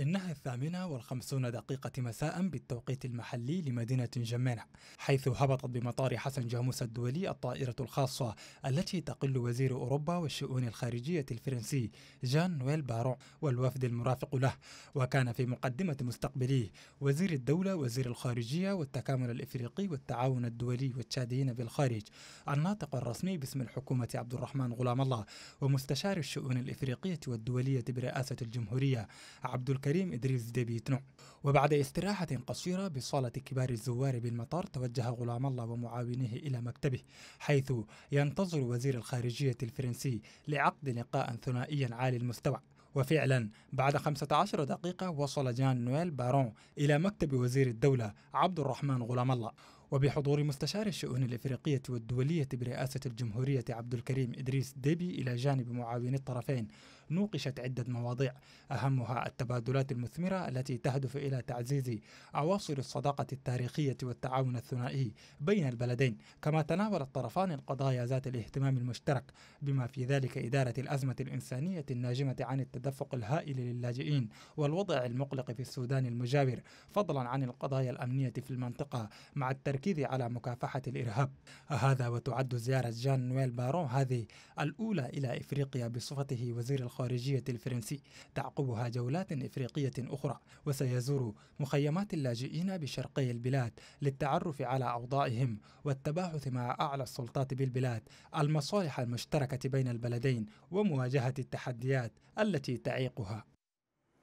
إنها الثامنة والخمسون دقيقة مساء بالتوقيت المحلي لمدينة جمينة حيث هبطت بمطار حسن جاموس الدولي الطائرة الخاصة التي تقل وزير أوروبا والشؤون الخارجية الفرنسي جان نويل بارون والوفد المرافق له وكان في مقدمة مستقبليه وزير الدولة وزير الخارجية والتكامل الإفريقي والتعاون الدولي والتشاديين بالخارج الناطق الرسمي باسم الحكومة عبد الرحمن غلام الله ومستشار الشؤون الإفريقية والدولية برئاسة الجمهورية عبد الكريم الكريم إدريس ديبيتنو وبعد استراحة قصيرة بصالة كبار الزوار بالمطار توجه غلام الله ومعاونيه إلى مكتبه حيث ينتظر وزير الخارجية الفرنسي لعقد لقاء ثنائي عالي المستوى وفعلا بعد 15 دقيقة وصل جان نويل بارون إلى مكتب وزير الدولة عبد الرحمن غلام الله وبحضور مستشار الشؤون الإفريقية والدولية برئاسة الجمهورية عبد الكريم إدريس ديبي إلى جانب معاون الطرفين نوقشت عدة مواضيع أهمها التبادلات المثمرة التي تهدف إلى تعزيز أواصر الصداقة التاريخية والتعاون الثنائي بين البلدين كما تناول الطرفان القضايا ذات الاهتمام المشترك بما في ذلك إدارة الأزمة الإنسانية الناجمة عن التدفق الهائل للاجئين والوضع المقلق في السودان المجاور فضلا عن القضايا الأمنية في المنطقة مع التركيز على مكافحة الإرهاب هذا وتعد زيارة جان نويل بارون هذه الأولى إلى إفريقيا بصفته وزير الخارجية الخارجية الفرنسي تعقبها جولات إفريقية أخرى وسيزور مخيمات اللاجئين بشرقي البلاد للتعرف على أوضاعهم والتباحث مع أعلى السلطات بالبلاد المصالح المشتركة بين البلدين ومواجهة التحديات التي تعيقها